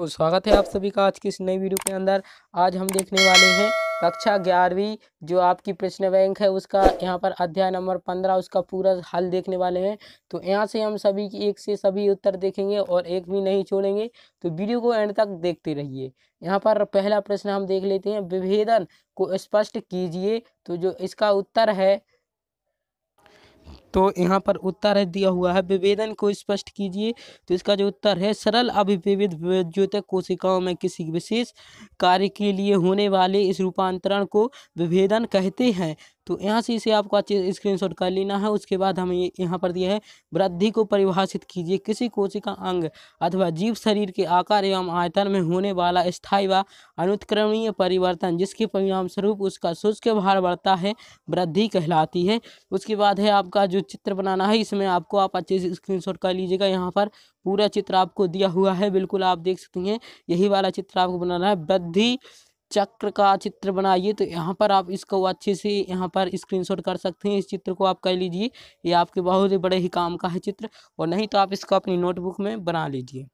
तो स्वागत है आप सभी का आज की इस नई वीडियो के अंदर आज हम देखने वाले हैं कक्षा ग्यारहवीं जो आपकी प्रश्न बैंक है उसका यहाँ पर अध्याय नंबर पंद्रह उसका पूरा हल देखने वाले हैं तो यहाँ से हम सभी की एक से सभी उत्तर देखेंगे और एक भी नहीं छोड़ेंगे तो वीडियो को एंड तक देखते रहिए यहाँ पर पहला प्रश्न हम देख लेते हैं विभेदन को स्पष्ट कीजिए तो जो इसका उत्तर है तो यहाँ पर उत्तर है दिया हुआ है विभेदन को स्पष्ट कीजिए तो इसका जो उत्तर है सरल अभिविविध द्योतक कोशिकाओं में किसी विशेष कार्य के लिए होने वाले इस रूपांतरण को विभेदन कहते हैं तो यहाँ से इसे आपको अच्छे शॉट कर लेना है उसके बाद हम ये यहाँ पर दिया है वृद्धि को परिभाषित कीजिए किसी कोशिका अंग अथवा जीव शरीर के आकार एवं आयतन में होने वाला स्थायी व अनुत्क्रमणीय परिवर्तन जिसके परिणाम स्वरूप उसका शुष्क भार बढ़ता है वृद्धि कहलाती है उसके बाद है आपका जो चित्र बनाना है इसमें आपको आप अच्छे से शॉट कर लीजिएगा यहाँ पर पूरा चित्र आपको दिया हुआ है बिल्कुल आप देख सकती हैं यही वाला चित्र आपको बनाना है वृद्धि चक्र का चित्र बनाइए तो यहाँ पर आप इसको अच्छे से यहाँ पर स्क्रीनशॉट कर सकते हैं इस चित्र को आप कह लीजिए ये आपके बहुत ही बड़े ही काम का है चित्र और नहीं तो आप इसको अपनी नोटबुक में बना लीजिए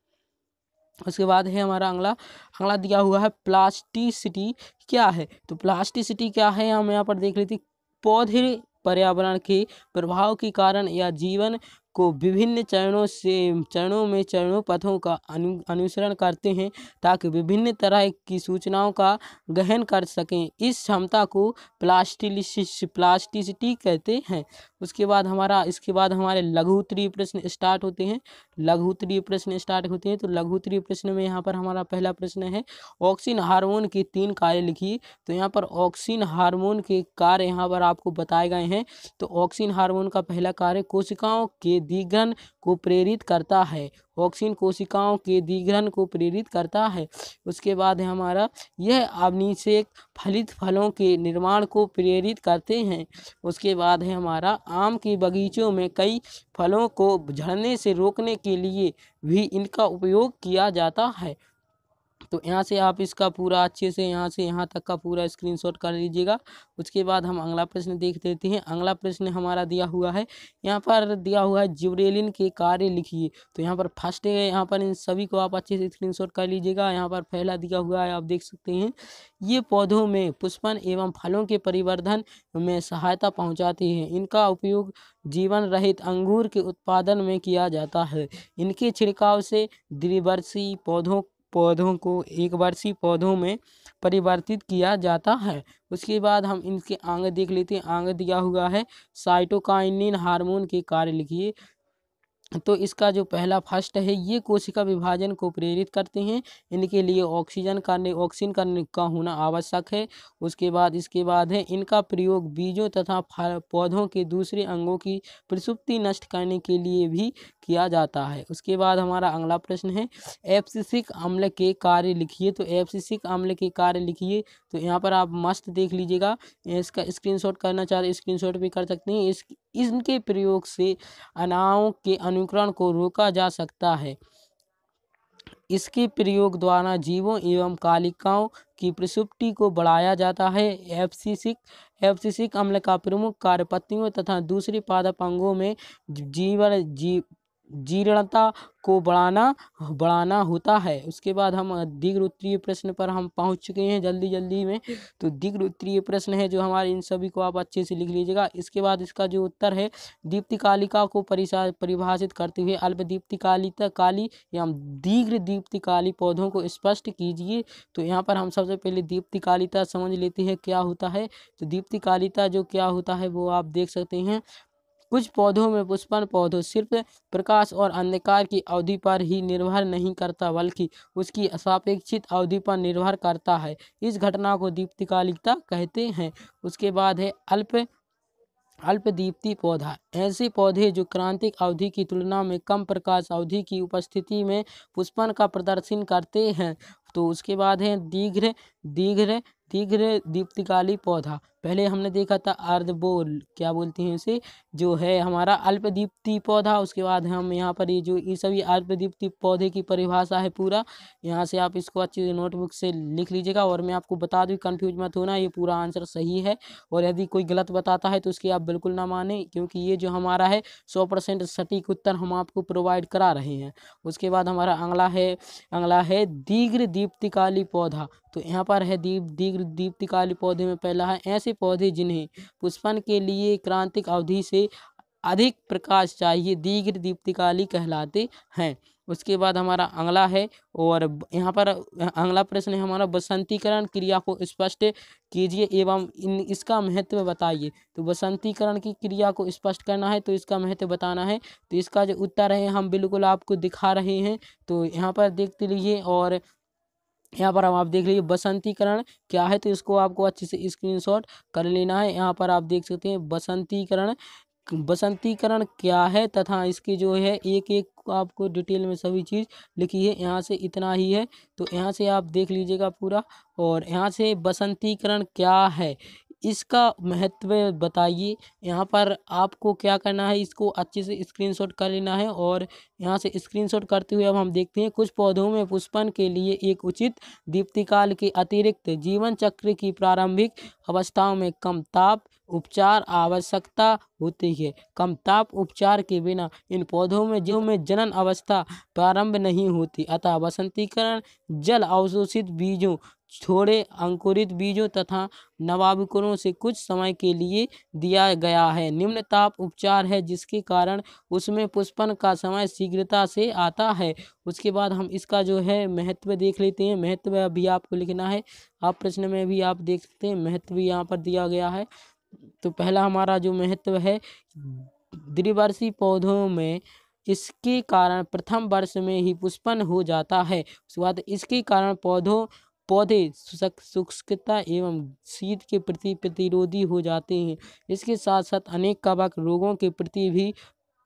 उसके बाद है हमारा अगला अगला दिया हुआ है प्लास्टिसिटी क्या है तो प्लास्टिसिटी क्या है हम यहाँ पर देख लेते पौधे पर्यावरण के प्रभाव के कारण या जीवन को विभिन्न चरणों से चरणों में चरणों पथों का अनु अनुसरण करते हैं ताकि विभिन्न तरह की सूचनाओं का गहन कर सकें इस क्षमता को प्लास्टिलिश प्लास्टिसिटी कहते हैं उसके बाद हमारा इसके बाद हमारे लघुत्तरीय प्रश्न स्टार्ट होते हैं लघुत्तरीय प्रश्न स्टार्ट होते हैं तो लघुत्तरीय प्रश्न में यहाँ पर हमारा पहला प्रश्न है ऑक्सीन हार्मोन के तीन कार्य लिखिए तो यहाँ पर ऑक्सीन हार्मोन के कार्य यहाँ पर आपको बताए गए हैं तो ऑक्सीन हार्मोन का पहला कार्य कोशिकाओं के दिग्रहण को प्रेरित करता है ऑक्सीन कोशिकाओं के दिग्रहण को प्रेरित करता है उसके बाद है हमारा यह अवनिषेक फलित फलों के निर्माण को प्रेरित करते हैं उसके बाद है हमारा आम के बगीचों में कई फलों को झड़ने से रोकने के लिए भी इनका उपयोग किया जाता है तो यहाँ से आप इसका पूरा अच्छे से यहाँ से यहाँ तक का पूरा स्क्रीनशॉट कर लीजिएगा उसके बाद हम अगला प्रश्न देख लेते हैं अगला प्रश्न हमारा दिया हुआ है यहाँ पर दिया हुआ है जिब्रेलिन के कार्य लिखिए तो यहाँ पर फर्स्ट यहाँ पर इन सभी को आप अच्छे से स्क्रीनशॉट कर लीजिएगा यहाँ पर पहला दिया हुआ है आप देख सकते हैं ये पौधों में पुष्पन एवं फलों के परिवर्धन में सहायता पहुँचाती है इनका उपयोग जीवन रहित अंगूर के उत्पादन में किया जाता है इनके छिड़काव से द्विवर्षीय पौधों पौधों को एक वर्षीय पौधों में परिवर्तित किया जाता है उसके बाद हम इनके आंग देख लेते हैं आंग दिया हुआ है साइटोकाइनिन हार्मोन के कार्य लिखिए तो इसका जो पहला फर्स्ट है ये कोशिका विभाजन को प्रेरित करते हैं इनके लिए ऑक्सीजन का ऑक्सीजन का, का होना आवश्यक है उसके बाद इसके बाद है इनका प्रयोग बीजों तथा पौधों के दूसरे अंगों की प्रसुप्ति नष्ट करने के लिए भी किया जाता है उसके बाद हमारा अगला प्रश्न है एप्सिसिक अम्ल के कार्य लिखिए तो एप्सिसिक अम्ल के कार्य लिखिए तो यहाँ पर आप मस्त देख लीजिएगा इसका स्क्रीन करना चाह रहे स्क्रीन भी कर सकते हैं इस इनके प्रयोग से अनाओं के अनुकरण को रोका जा सकता है इसके प्रयोग द्वारा जीवों एवं कालिकाओं की प्रसुप्ति को बढ़ाया जाता है एफसीसिक एफसीसिक अम्ल का प्रमुख कार्य तथा दूसरे पादप अंगों में जीवन जीव जीर्णता को बढ़ाना बढ़ाना होता है उसके बाद हम दीर्घ उत्तरीय प्रश्न पर हम पहुंच चुके हैं जल्दी जल्दी में तो दीर्घ उत्तरीय प्रश्न है जो हमारे इन सभी को आप अच्छे से लिख लीजिएगा इसके बाद इसका जो उत्तर है दीप्तिकालिका को परिशा परिभाषित करते हुए अल्प दीप्तिकालिता काली या दीर्घ दीप्तिकाली पौधों को स्पष्ट कीजिए तो यहाँ पर हम सबसे पहले दीप्तिकालिता समझ लेते हैं क्या होता है तो दीप्तिकालिता जो क्या होता है वो आप देख सकते हैं कुछ पौधों में पुष्पन पौधों सिर्फ प्रकाश और अंधकार की अवधि पर ही निर्भर नहीं करता बल्कि उसकी असापेक्षित अवधि पर निर्भर करता है इस घटना को दीप्तिकालिकता कहते हैं उसके बाद है अल्प अल्पदीप्ति पौधा ऐसे पौधे जो क्रांतिक अवधि की तुलना में कम प्रकाश अवधि की उपस्थिति में पुष्पन का प्रदर्शन करते हैं तो उसके बाद है दीघ्र दीर्घ तीघ्र दीप्तकाली पौधा पहले हमने देखा था अर्धबोल क्या बोलते हैं इसे जो है हमारा अल्पदीप्ति पौधा उसके बाद हम यहाँ पर ये जो ये सभी अल्पदीप्ति पौधे की परिभाषा है पूरा यहाँ से आप इसको अच्छे से नोटबुक से लिख लीजिएगा और मैं आपको बता दूँ कन्फ्यूज मत होना ये पूरा आंसर सही है और यदि कोई गलत बताता है तो उसकी आप बिल्कुल ना माने क्योंकि ये जो हमारा है सौ परसेंट सटीक उत्तर हम आपको प्रोवाइड करा रहे हैं उसके बाद हमारा अंगला है अंगला है दीर्घ दीप्तिकाली पौधा तो यहाँ पर है दीप दीर्घ दीप्तिकाली पौधे में पहला है ऐसे पौधे जिन्हें पुष्पन के लिए क्रांतिक अवधि से अधिक प्रकाश चाहिए दीर्घ दीप्तिकाली कहलाते हैं उसके बाद हमारा अंगला है और यहाँ पर अंगला प्रश्न है हमारा बसंतीकरण क्रिया को स्पष्ट कीजिए एवं इन इसका महत्व बताइए तो बसंतीकरण की क्रिया को स्पष्ट करना है तो इसका महत्व बताना है तो इसका जो उत्तर है हम बिल्कुल आपको दिखा रहे हैं तो यहाँ पर देखते लीजिए और यहाँ पर हम आप देख लीजिए बसंतीकरण क्या है तो इसको आपको अच्छे से स्क्रीनशॉट कर लेना है यहाँ पर आप देख सकते हैं बसंतीकरण बसंतीकरण क्या है तथा इसकी जो है एक एक आपको डिटेल में सभी चीज़ लिखी है यहाँ से इतना ही है तो यहाँ से आप देख लीजिएगा पूरा और यहाँ से बसंतीकरण क्या है इसका महत्व बताइए यहाँ पर आपको क्या करना है इसको अच्छे से स्क्रीनशॉट कर लेना है और यहाँ से स्क्रीनशॉट करते हुए अब हम देखते हैं कुछ पौधों में पुष्पन के लिए एक उचित दीप्तिकाल के अतिरिक्त जीवन चक्र की प्रारंभिक अवस्थाओं में कम ताप उपचार आवश्यकता होती है कम ताप उपचार के बिना इन पौधों में जीव में जनन अवस्था प्रारंभ नहीं होती अतः वसंतीकरण जल अवशोषित बीजों छोड़े अंकुरित बीजों तथा नवाबकों से कुछ समय के लिए दिया गया है निम्न ताप उपचार है जिसके कारण उसमें पुष्पन का समय शीघ्रता से आता है उसके बाद हम इसका जो है महत्व देख लेते हैं महत्व अभी आपको लिखना है आप प्रश्न में भी आप देख सकते हैं महत्व यहाँ पर दिया गया है तो पहला हमारा जो महत्व है द्विवर्षीय पौधों में इसके कारण प्रथम वर्ष में ही पुष्पन हो जाता है उसके बाद इसके कारण पौधों पौधे शुष्क शुष्कता एवं शीत के प्रति प्रतिरोधी हो जाते हैं इसके साथ साथ अनेक कवक रोगों के प्रति भी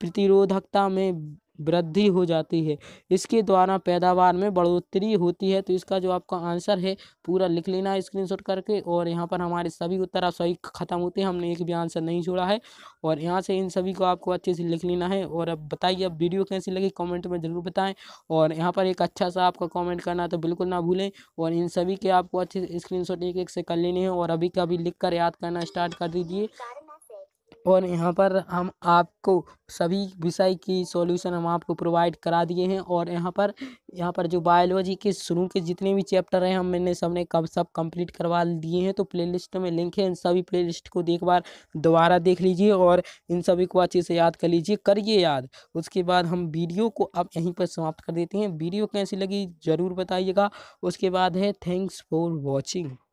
प्रतिरोधकता में वृद्धि हो जाती है इसके द्वारा पैदावार में बढ़ोतरी होती है तो इसका जो आपका आंसर है पूरा लिख लेना है स्क्रीनशॉट करके और यहाँ पर हमारे सभी उत्तर आप सही खत्म होते हैं हमने एक भी आंसर नहीं छोड़ा है और यहाँ से इन सभी को आपको अच्छे से लिख लेना है और अब बताइए अब वीडियो कैसी लगी कॉमेंट में ज़रूर बताएँ और यहाँ पर एक अच्छा सा आपका कॉमेंट करना तो बिल्कुल ना भूलें और इन सभी के आपको अच्छे से स्क्रीन एक एक से कर लेने हैं और अभी का लिख कर याद करना स्टार्ट कर दीजिए और यहाँ पर हम आपको सभी विषय की सॉल्यूशन हम आपको प्रोवाइड करा दिए हैं और यहाँ पर यहाँ पर जो बायोलॉजी के शुरू के जितने भी चैप्टर हैं हम मैंने सबने कब सब कंप्लीट करवा दिए हैं तो प्लेलिस्ट में लिंक है इन सभी प्लेलिस्ट को देख बार दोबारा देख लीजिए और इन सभी को अच्छे से याद कर लीजिए करिए याद उसके बाद हम वीडियो को अब यहीं पर समाप्त कर देते हैं वीडियो कैसी लगी ज़रूर बताइएगा उसके बाद है थैंक्स फॉर वॉचिंग